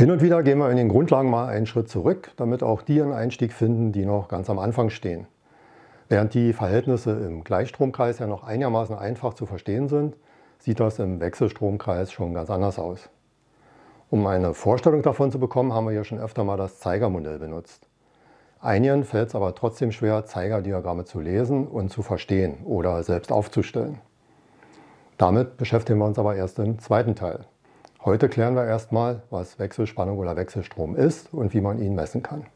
Hin und wieder gehen wir in den Grundlagen mal einen Schritt zurück, damit auch die einen Einstieg finden, die noch ganz am Anfang stehen. Während die Verhältnisse im Gleichstromkreis ja noch einigermaßen einfach zu verstehen sind, sieht das im Wechselstromkreis schon ganz anders aus. Um eine Vorstellung davon zu bekommen, haben wir hier schon öfter mal das Zeigermodell benutzt. Einigen fällt es aber trotzdem schwer, Zeigerdiagramme zu lesen und zu verstehen oder selbst aufzustellen. Damit beschäftigen wir uns aber erst im zweiten Teil. Heute klären wir erstmal, was Wechselspannung oder Wechselstrom ist und wie man ihn messen kann.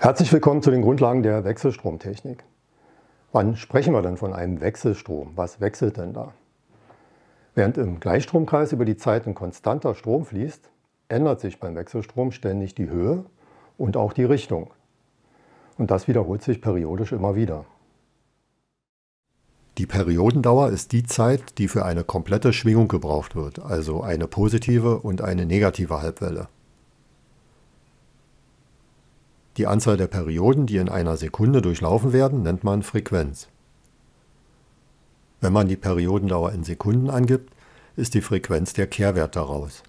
Herzlich willkommen zu den Grundlagen der Wechselstromtechnik. Wann sprechen wir denn von einem Wechselstrom? Was wechselt denn da? Während im Gleichstromkreis über die Zeit ein konstanter Strom fließt, ändert sich beim Wechselstrom ständig die Höhe und auch die Richtung. Und das wiederholt sich periodisch immer wieder. Die Periodendauer ist die Zeit, die für eine komplette Schwingung gebraucht wird, also eine positive und eine negative Halbwelle. Die Anzahl der Perioden, die in einer Sekunde durchlaufen werden, nennt man Frequenz. Wenn man die Periodendauer in Sekunden angibt, ist die Frequenz der Kehrwert daraus.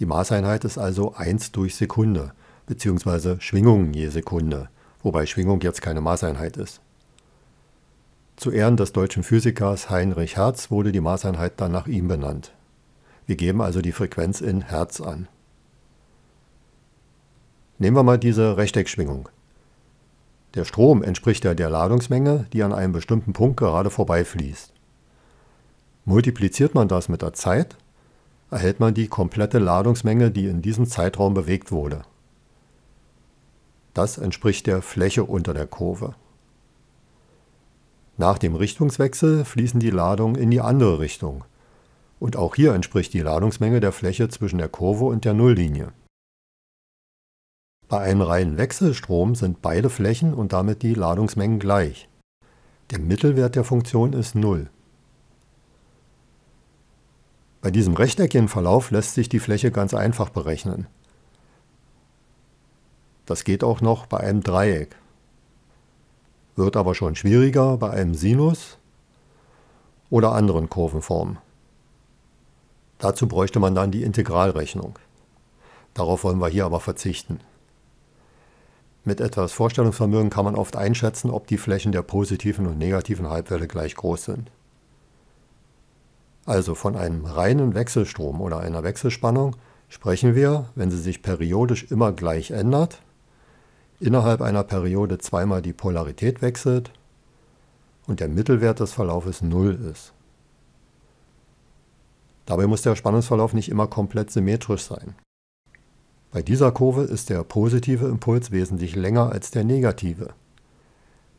Die Maßeinheit ist also 1 durch Sekunde, beziehungsweise Schwingungen je Sekunde, wobei Schwingung jetzt keine Maßeinheit ist. Zu Ehren des deutschen Physikers Heinrich Hertz wurde die Maßeinheit dann nach ihm benannt. Wir geben also die Frequenz in Hertz an. Nehmen wir mal diese Rechteckschwingung. Der Strom entspricht ja der Ladungsmenge, die an einem bestimmten Punkt gerade vorbeifließt. Multipliziert man das mit der Zeit, erhält man die komplette Ladungsmenge, die in diesem Zeitraum bewegt wurde. Das entspricht der Fläche unter der Kurve. Nach dem Richtungswechsel fließen die Ladungen in die andere Richtung. Und auch hier entspricht die Ladungsmenge der Fläche zwischen der Kurve und der Nulllinie. Bei einem reinen Wechselstrom sind beide Flächen und damit die Ladungsmengen gleich. Der Mittelwert der Funktion ist 0. Bei diesem rechteckigen Verlauf lässt sich die Fläche ganz einfach berechnen. Das geht auch noch bei einem Dreieck. Wird aber schon schwieriger bei einem Sinus oder anderen Kurvenformen. Dazu bräuchte man dann die Integralrechnung. Darauf wollen wir hier aber verzichten. Mit etwas Vorstellungsvermögen kann man oft einschätzen, ob die Flächen der positiven und negativen Halbwelle gleich groß sind. Also von einem reinen Wechselstrom oder einer Wechselspannung sprechen wir, wenn sie sich periodisch immer gleich ändert, innerhalb einer Periode zweimal die Polarität wechselt und der Mittelwert des Verlaufes 0 ist. Dabei muss der Spannungsverlauf nicht immer komplett symmetrisch sein. Bei dieser Kurve ist der positive Impuls wesentlich länger als der negative.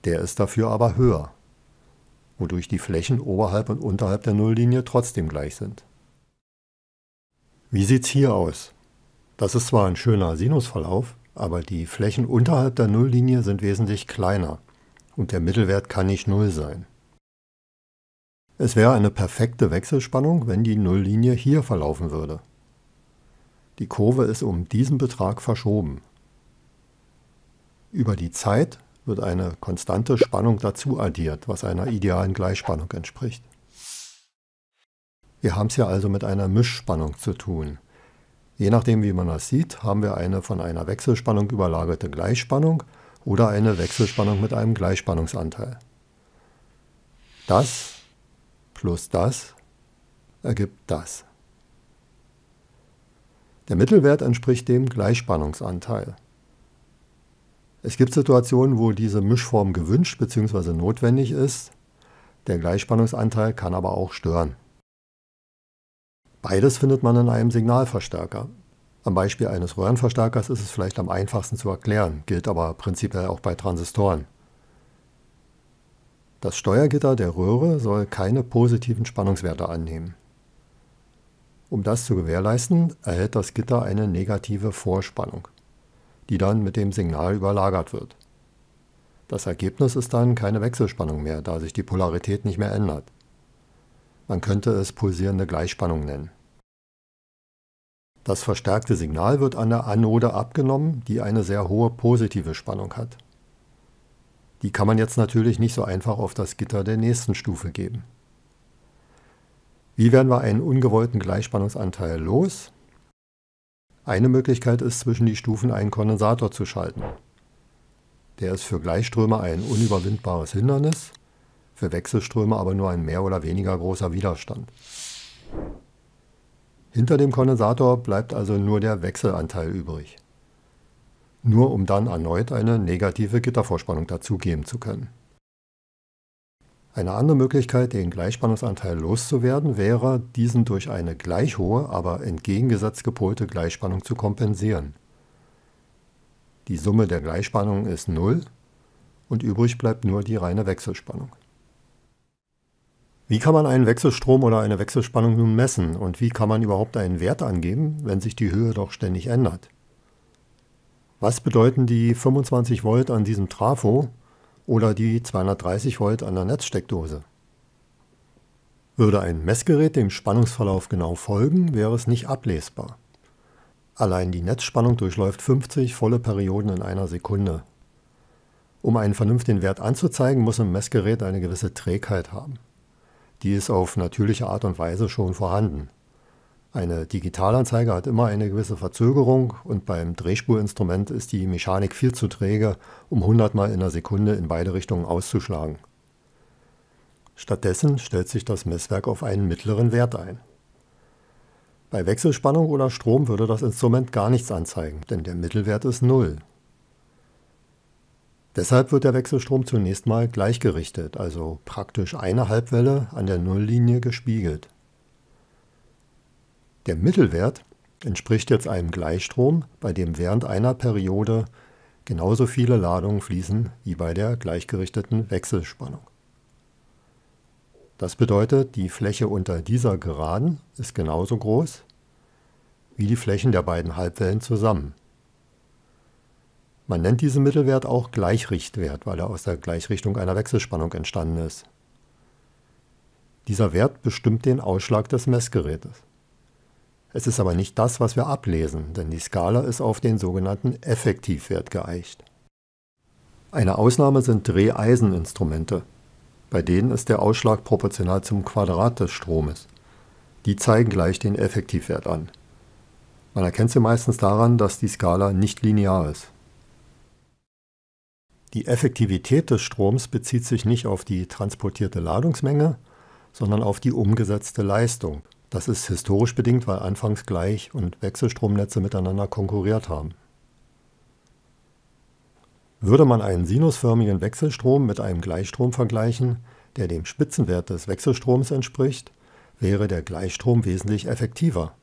Der ist dafür aber höher wodurch die Flächen oberhalb und unterhalb der Nulllinie trotzdem gleich sind. Wie sieht's hier aus? Das ist zwar ein schöner Sinusverlauf, aber die Flächen unterhalb der Nulllinie sind wesentlich kleiner und der Mittelwert kann nicht Null sein. Es wäre eine perfekte Wechselspannung, wenn die Nulllinie hier verlaufen würde. Die Kurve ist um diesen Betrag verschoben. Über die Zeit wird eine konstante Spannung dazu addiert, was einer idealen Gleichspannung entspricht. Wir haben es ja also mit einer Mischspannung zu tun. Je nachdem, wie man das sieht, haben wir eine von einer Wechselspannung überlagerte Gleichspannung oder eine Wechselspannung mit einem Gleichspannungsanteil. Das plus das ergibt das. Der Mittelwert entspricht dem Gleichspannungsanteil. Es gibt Situationen, wo diese Mischform gewünscht bzw. notwendig ist. Der Gleichspannungsanteil kann aber auch stören. Beides findet man in einem Signalverstärker. Am Beispiel eines Röhrenverstärkers ist es vielleicht am einfachsten zu erklären, gilt aber prinzipiell auch bei Transistoren. Das Steuergitter der Röhre soll keine positiven Spannungswerte annehmen. Um das zu gewährleisten, erhält das Gitter eine negative Vorspannung die dann mit dem Signal überlagert wird. Das Ergebnis ist dann keine Wechselspannung mehr, da sich die Polarität nicht mehr ändert. Man könnte es pulsierende Gleichspannung nennen. Das verstärkte Signal wird an der Anode abgenommen, die eine sehr hohe positive Spannung hat. Die kann man jetzt natürlich nicht so einfach auf das Gitter der nächsten Stufe geben. Wie werden wir einen ungewollten Gleichspannungsanteil los? Eine Möglichkeit ist, zwischen die Stufen einen Kondensator zu schalten. Der ist für Gleichströme ein unüberwindbares Hindernis, für Wechselströme aber nur ein mehr oder weniger großer Widerstand. Hinter dem Kondensator bleibt also nur der Wechselanteil übrig. Nur um dann erneut eine negative Gittervorspannung dazugeben zu können. Eine andere Möglichkeit, den Gleichspannungsanteil loszuwerden, wäre, diesen durch eine gleich hohe, aber entgegengesetzt gepolte Gleichspannung zu kompensieren. Die Summe der Gleichspannungen ist 0 und übrig bleibt nur die reine Wechselspannung. Wie kann man einen Wechselstrom oder eine Wechselspannung nun messen und wie kann man überhaupt einen Wert angeben, wenn sich die Höhe doch ständig ändert? Was bedeuten die 25 Volt an diesem Trafo oder die 230 Volt an der Netzsteckdose. Würde ein Messgerät dem Spannungsverlauf genau folgen, wäre es nicht ablesbar. Allein die Netzspannung durchläuft 50 volle Perioden in einer Sekunde. Um einen vernünftigen Wert anzuzeigen, muss ein Messgerät eine gewisse Trägheit haben. Die ist auf natürliche Art und Weise schon vorhanden. Eine Digitalanzeige hat immer eine gewisse Verzögerung und beim Drehspulinstrument ist die Mechanik viel zu träge, um 100 Mal in der Sekunde in beide Richtungen auszuschlagen. Stattdessen stellt sich das Messwerk auf einen mittleren Wert ein. Bei Wechselspannung oder Strom würde das Instrument gar nichts anzeigen, denn der Mittelwert ist Null. Deshalb wird der Wechselstrom zunächst mal gleichgerichtet, also praktisch eine Halbwelle an der Nulllinie gespiegelt. Der Mittelwert entspricht jetzt einem Gleichstrom, bei dem während einer Periode genauso viele Ladungen fließen wie bei der gleichgerichteten Wechselspannung. Das bedeutet, die Fläche unter dieser Geraden ist genauso groß wie die Flächen der beiden Halbwellen zusammen. Man nennt diesen Mittelwert auch Gleichrichtwert, weil er aus der Gleichrichtung einer Wechselspannung entstanden ist. Dieser Wert bestimmt den Ausschlag des Messgerätes. Es ist aber nicht das, was wir ablesen, denn die Skala ist auf den sogenannten Effektivwert geeicht. Eine Ausnahme sind Dreheiseninstrumente. Bei denen ist der Ausschlag proportional zum Quadrat des Stromes. Die zeigen gleich den Effektivwert an. Man erkennt sie meistens daran, dass die Skala nicht linear ist. Die Effektivität des Stroms bezieht sich nicht auf die transportierte Ladungsmenge, sondern auf die umgesetzte Leistung, das ist historisch bedingt, weil anfangs Gleich- und Wechselstromnetze miteinander konkurriert haben. Würde man einen sinusförmigen Wechselstrom mit einem Gleichstrom vergleichen, der dem Spitzenwert des Wechselstroms entspricht, wäre der Gleichstrom wesentlich effektiver,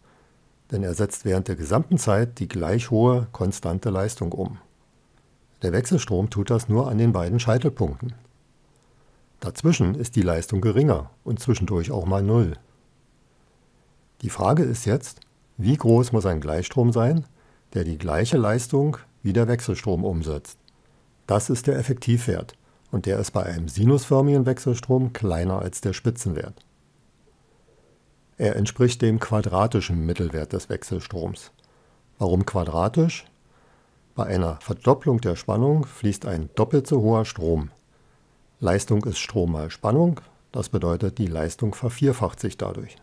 denn er setzt während der gesamten Zeit die gleich hohe konstante Leistung um. Der Wechselstrom tut das nur an den beiden Scheitelpunkten. Dazwischen ist die Leistung geringer und zwischendurch auch mal Null. Die Frage ist jetzt, wie groß muss ein Gleichstrom sein, der die gleiche Leistung wie der Wechselstrom umsetzt? Das ist der Effektivwert und der ist bei einem sinusförmigen Wechselstrom kleiner als der Spitzenwert. Er entspricht dem quadratischen Mittelwert des Wechselstroms. Warum quadratisch? Bei einer Verdopplung der Spannung fließt ein doppelt so hoher Strom. Leistung ist Strom mal Spannung, das bedeutet, die Leistung vervierfacht sich dadurch.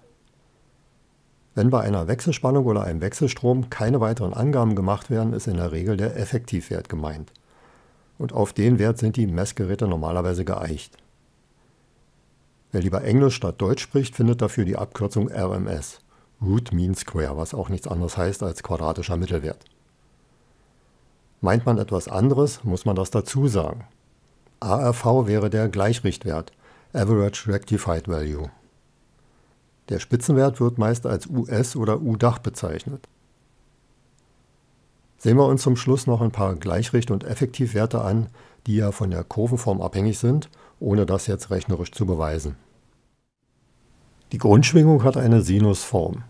Wenn bei einer Wechselspannung oder einem Wechselstrom keine weiteren Angaben gemacht werden, ist in der Regel der Effektivwert gemeint. Und auf den Wert sind die Messgeräte normalerweise geeicht. Wer lieber Englisch statt Deutsch spricht, findet dafür die Abkürzung RMS, Root Mean Square, was auch nichts anderes heißt als quadratischer Mittelwert. Meint man etwas anderes, muss man das dazu sagen. ARV wäre der Gleichrichtwert, Average Rectified Value. Der Spitzenwert wird meist als US- oder U-Dach bezeichnet. Sehen wir uns zum Schluss noch ein paar Gleichricht- und Effektivwerte an, die ja von der Kurvenform abhängig sind, ohne das jetzt rechnerisch zu beweisen. Die Grundschwingung hat eine Sinusform.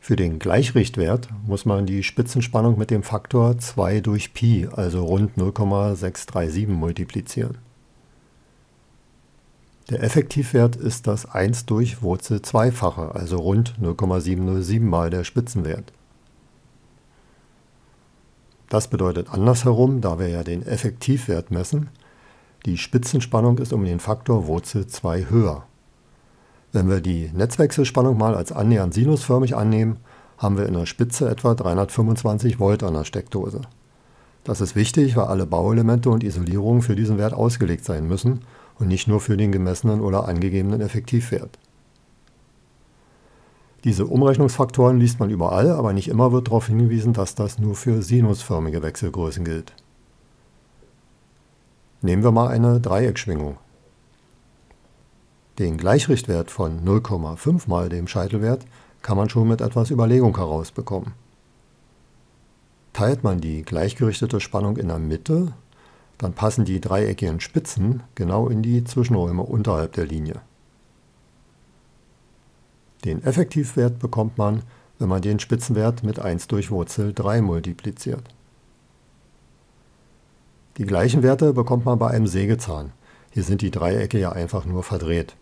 Für den Gleichrichtwert muss man die Spitzenspannung mit dem Faktor 2 durch Pi, also rund 0,637, multiplizieren. Der Effektivwert ist das 1 durch Wurzel 2-fache, also rund 0,707 mal der Spitzenwert. Das bedeutet andersherum, da wir ja den Effektivwert messen, die Spitzenspannung ist um den Faktor Wurzel 2 höher. Wenn wir die Netzwechselspannung mal als annähernd sinusförmig annehmen, haben wir in der Spitze etwa 325 Volt an der Steckdose. Das ist wichtig, weil alle Bauelemente und Isolierungen für diesen Wert ausgelegt sein müssen – und nicht nur für den gemessenen oder angegebenen Effektivwert. Diese Umrechnungsfaktoren liest man überall, aber nicht immer wird darauf hingewiesen, dass das nur für sinusförmige Wechselgrößen gilt. Nehmen wir mal eine Dreieckschwingung. Den Gleichrichtwert von 0,5 mal dem Scheitelwert kann man schon mit etwas Überlegung herausbekommen. Teilt man die gleichgerichtete Spannung in der Mitte dann passen die dreieckigen Spitzen genau in die Zwischenräume unterhalb der Linie. Den Effektivwert bekommt man, wenn man den Spitzenwert mit 1 durch Wurzel 3 multipliziert. Die gleichen Werte bekommt man bei einem Sägezahn. Hier sind die Dreiecke ja einfach nur verdreht.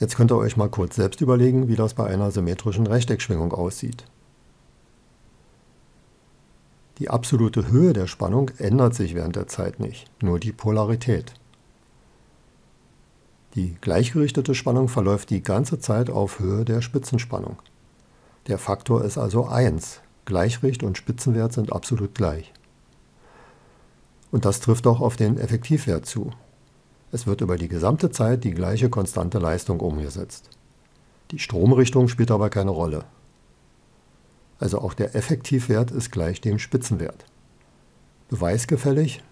Jetzt könnt ihr euch mal kurz selbst überlegen, wie das bei einer symmetrischen Rechteckschwingung aussieht. Die absolute Höhe der Spannung ändert sich während der Zeit nicht, nur die Polarität. Die gleichgerichtete Spannung verläuft die ganze Zeit auf Höhe der Spitzenspannung. Der Faktor ist also 1. Gleichricht und Spitzenwert sind absolut gleich. Und das trifft auch auf den Effektivwert zu. Es wird über die gesamte Zeit die gleiche konstante Leistung umgesetzt. Die Stromrichtung spielt aber keine Rolle. Also auch der Effektivwert ist gleich dem Spitzenwert. Beweisgefällig.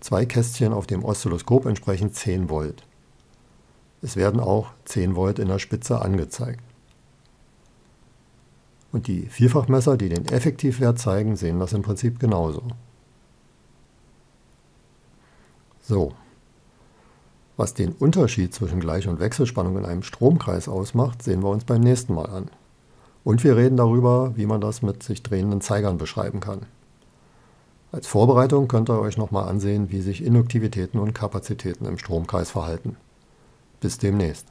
Zwei Kästchen auf dem Oszilloskop entsprechen 10 Volt. Es werden auch 10 Volt in der Spitze angezeigt. Und die Vielfachmesser, die den Effektivwert zeigen, sehen das im Prinzip genauso. So, was den Unterschied zwischen Gleich- und Wechselspannung in einem Stromkreis ausmacht, sehen wir uns beim nächsten Mal an. Und wir reden darüber, wie man das mit sich drehenden Zeigern beschreiben kann. Als Vorbereitung könnt ihr euch nochmal ansehen, wie sich Induktivitäten und Kapazitäten im Stromkreis verhalten. Bis demnächst.